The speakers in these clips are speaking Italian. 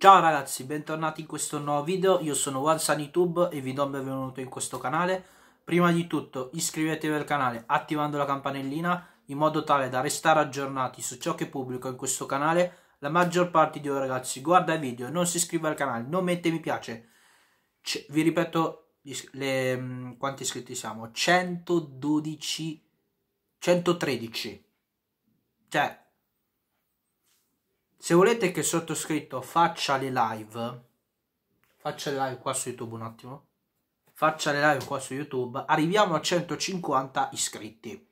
Ciao ragazzi, bentornati in questo nuovo video, io sono OneSunYouTube e vi do il benvenuto in questo canale. Prima di tutto iscrivetevi al canale attivando la campanellina in modo tale da restare aggiornati su ciò che pubblico in questo canale. La maggior parte di voi ragazzi guarda i video, non si iscrive al canale, non mette mi piace. C vi ripeto le, mm, quanti iscritti siamo, 112, 113. Cioè, se volete che il sottoscritto faccia le live, faccia le live qua su YouTube un attimo, faccia le live qua su YouTube, arriviamo a 150 iscritti.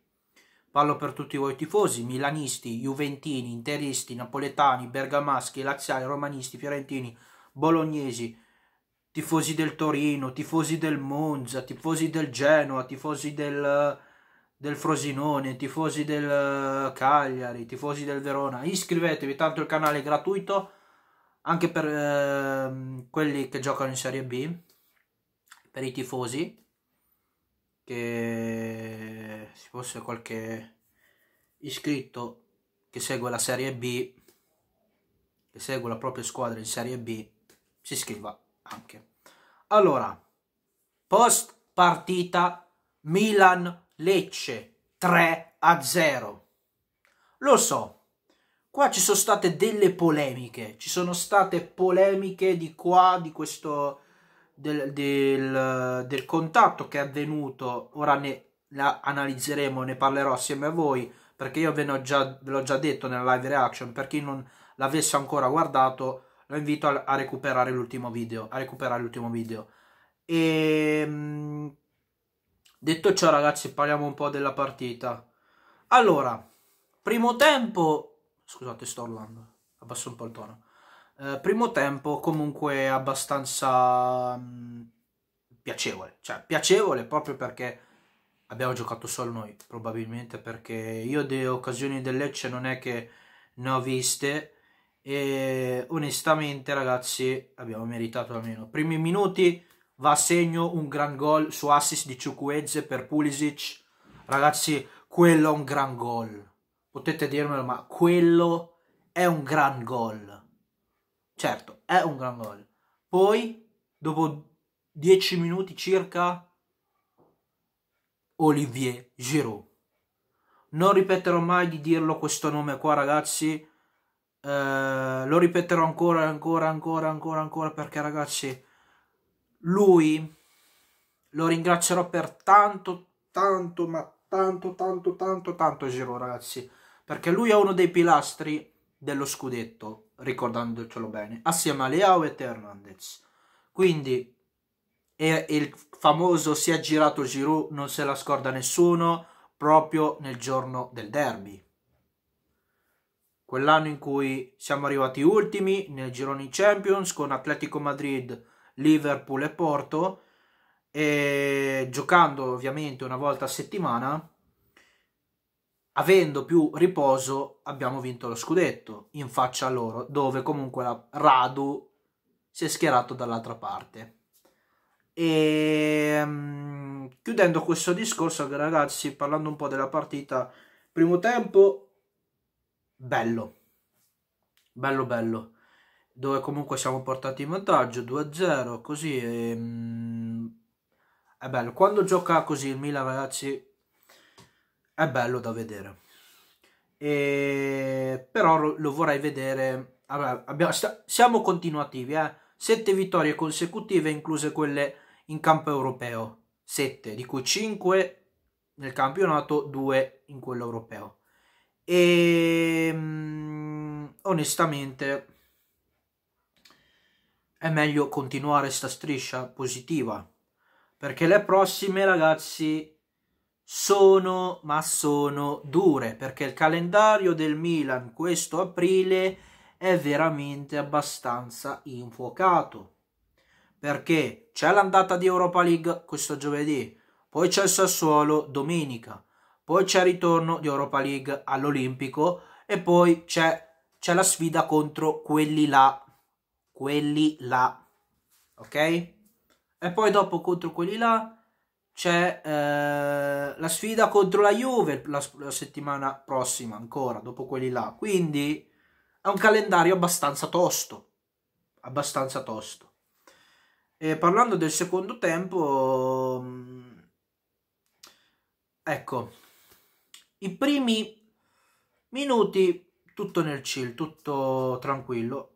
Parlo per tutti voi tifosi, milanisti, juventini, interisti, napoletani, bergamaschi, laziali, romanisti, fiorentini, bolognesi, tifosi del Torino, tifosi del Monza, tifosi del Genoa, tifosi del del Frosinone, tifosi del eh, Cagliari, tifosi del Verona, iscrivetevi, tanto il canale è gratuito anche per eh, quelli che giocano in Serie B, per i tifosi, che se fosse qualche iscritto che segue la Serie B, che segue la propria squadra in Serie B, si iscriva anche. Allora, post partita Milan Lecce 3 a 0. Lo so, qua ci sono state delle polemiche, ci sono state polemiche di qua, di questo, del, del, del contatto che è avvenuto, ora ne la analizzeremo, ne parlerò assieme a voi, perché io ve, l'ho già, già detto nella live reaction, per chi non l'avesse ancora guardato, lo invito a, a recuperare l'ultimo video, a recuperare l'ultimo video. E ehm, Detto ciò, ragazzi, parliamo un po' della partita. Allora, primo tempo, scusate, sto urlando, abbasso un po' il tono. Eh, primo tempo comunque abbastanza mm, piacevole, cioè piacevole proprio perché abbiamo giocato solo noi, probabilmente perché io di occasioni del Lecce non è che ne ho viste e onestamente ragazzi abbiamo meritato almeno primi minuti va a segno un gran gol su assist di Ciucuezze per Pulisic. Ragazzi, quello è un gran gol. Potete dirmelo, ma quello è un gran gol. Certo, è un gran gol. Poi, dopo 10 minuti circa, Olivier Giroud. Non ripeterò mai di dirlo questo nome qua, ragazzi. Eh, lo ripeterò ancora, ancora, ancora, ancora, ancora, perché, ragazzi lui lo ringrazierò per tanto, tanto, ma tanto, tanto, tanto, tanto giro, ragazzi. Perché lui è uno dei pilastri dello scudetto, ricordandocelo bene, assieme a Leao e Hernandez. Quindi e il famoso si è girato Giroud non se la scorda nessuno proprio nel giorno del derby. Quell'anno in cui siamo arrivati ultimi nel girone Champions con Atletico Madrid Liverpool e Porto, e giocando ovviamente una volta a settimana, avendo più riposo, abbiamo vinto lo scudetto in faccia a loro, dove comunque la Radu si è schierato dall'altra parte. E ehm, chiudendo questo discorso, ragazzi, parlando un po' della partita, primo tempo bello, bello bello dove comunque siamo portati in vantaggio 2-0 così e, ehm, mh, è bello quando gioca così il Milan ragazzi è bello da vedere e, però lo vorrei vedere vabbè, abbiamo, sta, siamo continuativi eh? 7 vittorie consecutive incluse quelle in campo europeo 7 di cui 5 nel campionato 2 in quello europeo e ehm, mh, onestamente è meglio continuare sta striscia positiva perché le prossime ragazzi sono ma sono dure perché il calendario del Milan questo aprile è veramente abbastanza infuocato perché c'è l'andata di Europa League questo giovedì poi c'è il Sassuolo domenica poi c'è il ritorno di Europa League all'Olimpico e poi c'è la sfida contro quelli là quelli là, ok? E poi dopo contro quelli là c'è eh, la sfida contro la Juve la, la, settimana prossima ancora, dopo quelli là. Quindi è un calendario abbastanza tosto, abbastanza tosto. E parlando del secondo tempo, mm, ecco, i primi minuti tutto nel chill, tutto tranquillo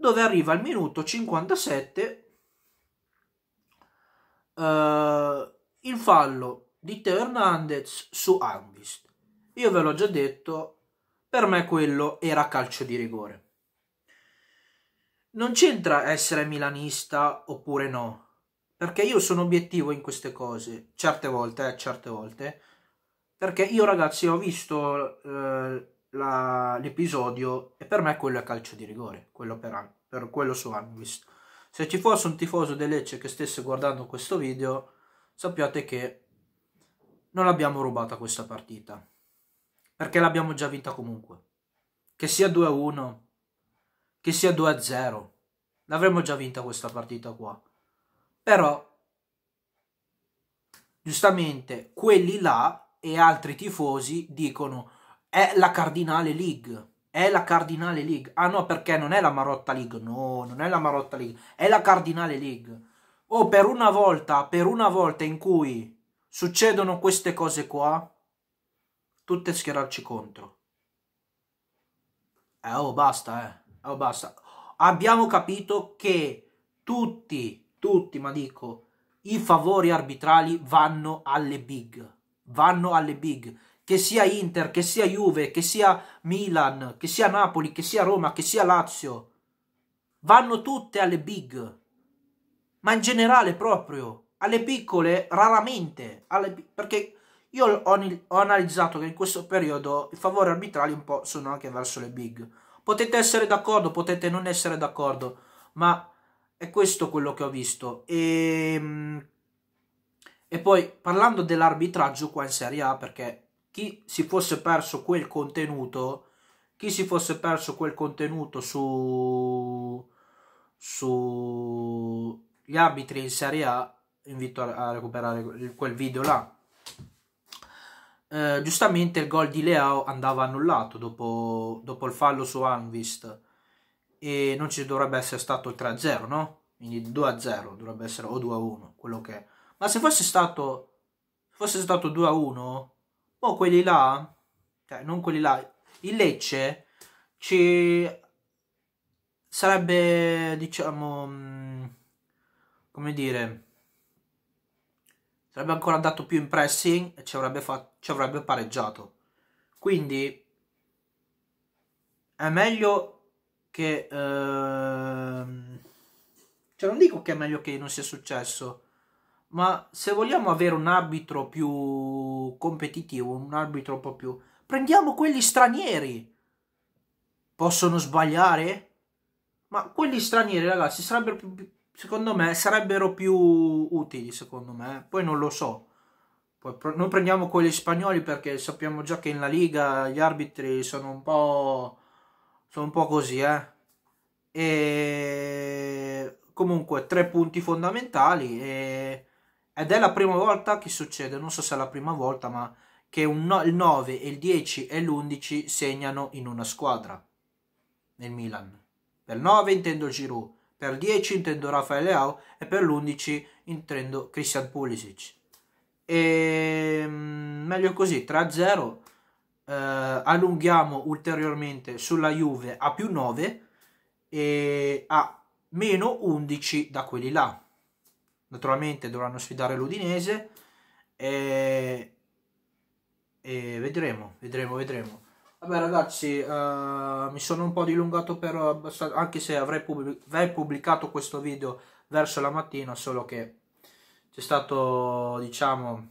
dove arriva al minuto 57 uh, eh, il fallo di Teo Hernandez su Anvist. Io ve l'ho già detto, per me quello era calcio di rigore. Non c'entra essere milanista oppure no, perché io sono obiettivo in queste cose, certe volte, eh, certe volte, perché io ragazzi ho visto eh, l'episodio e per me quello è calcio di rigore, quello per, per quello su Anubis. Se ci fosse un tifoso del Lecce che stesse guardando questo video, sappiate che non l'abbiamo rubata questa partita, perché l'abbiamo già vinta comunque. Che sia 2-1, che sia 2-0, l'avremmo già vinta questa partita qua. Però, giustamente, quelli là e altri tifosi dicono è la Cardinale League. È la Cardinale League. Ah no, perché non è la Marotta League. No, non è la Marotta League. È la Cardinale League. Oh, per una volta, per una volta in cui succedono queste cose qua, tutte schierarci contro. Eh, oh, basta, eh. Oh, basta. Abbiamo capito che tutti, tutti, ma dico, i favori arbitrali vanno alle big. Vanno alle big che sia Inter, che sia Juve, che sia Milan, che sia Napoli, che sia Roma, che sia Lazio, vanno tutte alle big, ma in generale proprio, alle piccole raramente, alle, perché io ho, ho, analizzato che in questo periodo i favori arbitrali un po' sono anche verso le big. Potete essere d'accordo, potete non essere d'accordo, ma è questo quello che ho visto. E, ehm, e poi parlando dell'arbitraggio qua in Serie A, perché chi si fosse perso quel contenuto, chi si fosse perso quel contenuto su sugli arbitri in Serie A, invito a, a recuperare quel video là. Eh, giustamente il gol di Leao andava annullato dopo, dopo il fallo su Anvist e non ci dovrebbe essere stato il 3-0, no? Quindi 2-0 dovrebbe essere o 2-1, quello che è. Ma se fosse stato, fosse stato 2-1, poi quelli là, cioè non quelli là, il Lecce ci sarebbe, diciamo, mm, come dire, sarebbe ancora andato più in pressing e ci avrebbe, ci avrebbe pareggiato. Quindi è meglio che... Ehm, cioè non dico che è meglio che non sia successo, ma se vogliamo avere un arbitro più competitivo, un arbitro un po' più... Prendiamo quelli stranieri. Possono sbagliare? Ma quelli stranieri, ragazzi, sarebbero più, secondo me, sarebbero più utili, secondo me. Poi non lo so. Poi, noi prendiamo quelli spagnoli perché sappiamo già che in La Liga gli arbitri sono un po'... sono un po' così, eh. E... Comunque, tre punti fondamentali e ed è la prima volta che succede, non so se è la prima volta, ma che no, il 9, il 10 e l'11 segnano in una squadra nel Milan. Per 9 intendo Giroud, per 10 intendo Rafael Leao e per l'11 intendo Christian Pulisic. E ehm, meglio così, 3-0, eh, allunghiamo ulteriormente sulla Juve a più 9 e a meno 11 da quelli là naturalmente dovranno sfidare l'Udinese e, e vedremo, vedremo, vedremo. Vabbè ragazzi, uh, mi sono un po' dilungato per anche se avrei, pubblic avrei pubblicato questo video verso la mattina, solo che c'è stato, diciamo,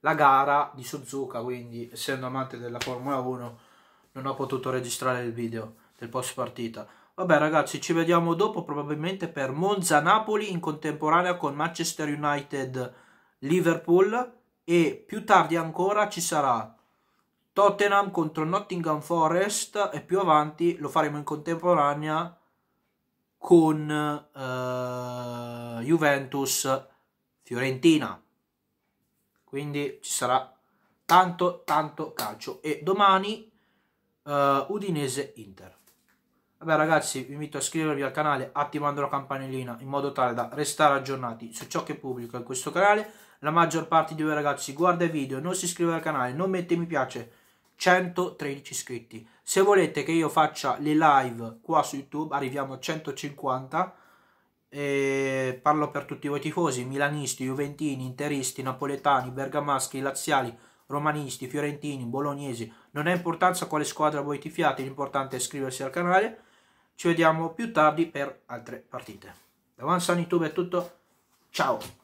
la gara di Suzuka, quindi essendo amante della Formula 1 non ho potuto registrare il video del post partita. Vabbè ragazzi, ci vediamo dopo probabilmente per Monza-Napoli in contemporanea con Manchester United-Liverpool e più tardi ancora ci sarà Tottenham contro Nottingham Forest e più avanti lo faremo in contemporanea con eh, Juventus-Fiorentina. Quindi ci sarà tanto tanto calcio e domani eh, Udinese-Inter. Vabbè ragazzi, vi invito a iscrivervi al canale attivando la campanellina in modo tale da restare aggiornati su ciò che pubblico in questo canale. La maggior parte di voi ragazzi guarda i video, non si iscrive al canale, non mette mi piace. 113 iscritti. Se volete che io faccia le live qua su YouTube, arriviamo a 150. E parlo per tutti voi tifosi, milanisti, juventini, interisti, napoletani, bergamaschi, laziali, romanisti, fiorentini, bolognesi. Non ha importanza quale squadra voi tifiate, l'importante è iscriversi al canale ci vediamo più tardi per altre partite. Da One Sun è tutto, ciao!